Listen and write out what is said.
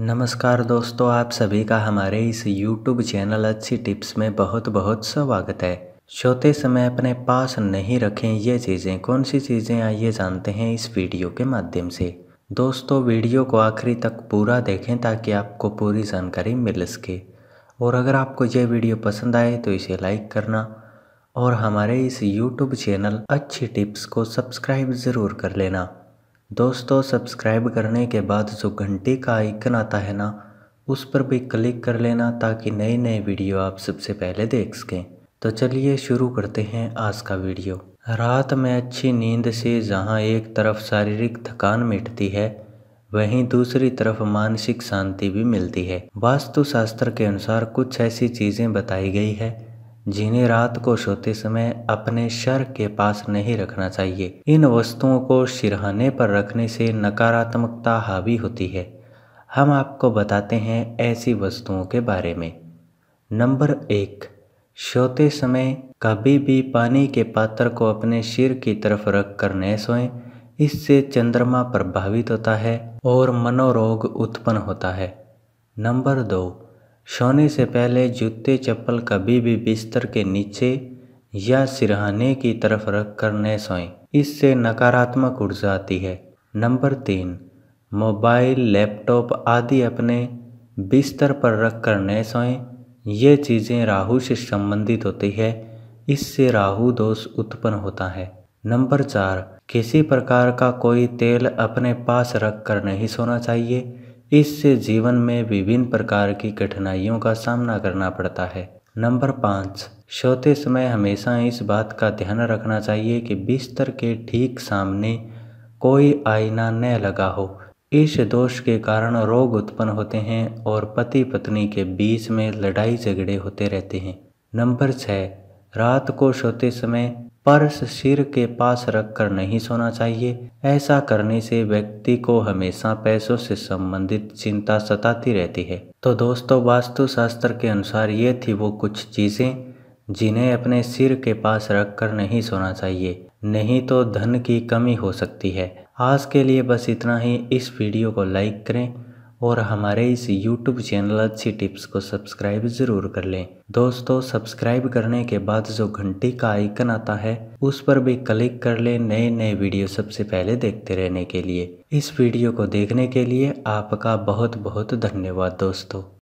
नमस्कार दोस्तों आप सभी का हमारे इस YouTube चैनल अच्छी टिप्स में बहुत बहुत स्वागत है सोते समय अपने पास नहीं रखें ये चीज़ें कौन सी चीज़ें आइए जानते हैं इस वीडियो के माध्यम से दोस्तों वीडियो को आखिरी तक पूरा देखें ताकि आपको पूरी जानकारी मिल सके और अगर आपको ये वीडियो पसंद आए तो इसे लाइक करना और हमारे इस यूट्यूब चैनल अच्छी टिप्स को सब्सक्राइब ज़रूर कर लेना दोस्तों सब्सक्राइब करने के बाद जो घंटी का आइकन आता है ना उस पर भी क्लिक कर लेना ताकि नए नए वीडियो आप सबसे पहले देख सकें तो चलिए शुरू करते हैं आज का वीडियो रात में अच्छी नींद से जहाँ एक तरफ शारीरिक थकान मिटती है वहीं दूसरी तरफ मानसिक शांति भी मिलती है वास्तुशास्त्र के अनुसार कुछ ऐसी चीज़ें बताई गई है जिन्हें रात को सोते समय अपने सर के पास नहीं रखना चाहिए इन वस्तुओं को सिरहाने पर रखने से नकारात्मकता हावी होती है हम आपको बताते हैं ऐसी वस्तुओं के बारे में नंबर एक सोते समय कभी भी पानी के पात्र को अपने सिर की तरफ रख कर न सोएं इससे चंद्रमा प्रभावित होता है और मनोरोग उत्पन्न होता है नंबर दो सोने से पहले जूते चप्पल कभी भी बिस्तर के नीचे या सिरहाने की तरफ रख कर न सोएं इससे नकारात्मक ऊर्जा आती है नंबर तीन मोबाइल लैपटॉप आदि अपने बिस्तर पर रख कर न सोएं ये चीज़ें राहु से संबंधित होती है इससे राहु दोष उत्पन्न होता है नंबर चार किसी प्रकार का कोई तेल अपने पास रख कर नहीं सोना चाहिए इससे जीवन में विभिन्न प्रकार की कठिनाइयों का सामना करना पड़ता है नंबर पाँच सोते समय हमेशा इस बात का ध्यान रखना चाहिए कि बिस्तर के ठीक सामने कोई आईना न लगा हो इस दोष के कारण रोग उत्पन्न होते हैं और पति पत्नी के बीच में लड़ाई झगड़े होते रहते हैं नंबर छः रात को सोते समय पर्स सिर के पास रखकर नहीं सोना चाहिए ऐसा करने से व्यक्ति को हमेशा पैसों से संबंधित चिंता सताती रहती है तो दोस्तों वास्तुशास्त्र के अनुसार ये थी वो कुछ चीज़ें जिन्हें अपने सिर के पास रखकर नहीं सोना चाहिए नहीं तो धन की कमी हो सकती है आज के लिए बस इतना ही इस वीडियो को लाइक करें और हमारे इस YouTube चैनल अच्छी टिप्स को सब्सक्राइब ज़रूर कर लें दोस्तों सब्सक्राइब करने के बाद जो घंटी का आइकन आता है उस पर भी क्लिक कर लें नए नए वीडियो सबसे पहले देखते रहने के लिए इस वीडियो को देखने के लिए आपका बहुत बहुत धन्यवाद दोस्तों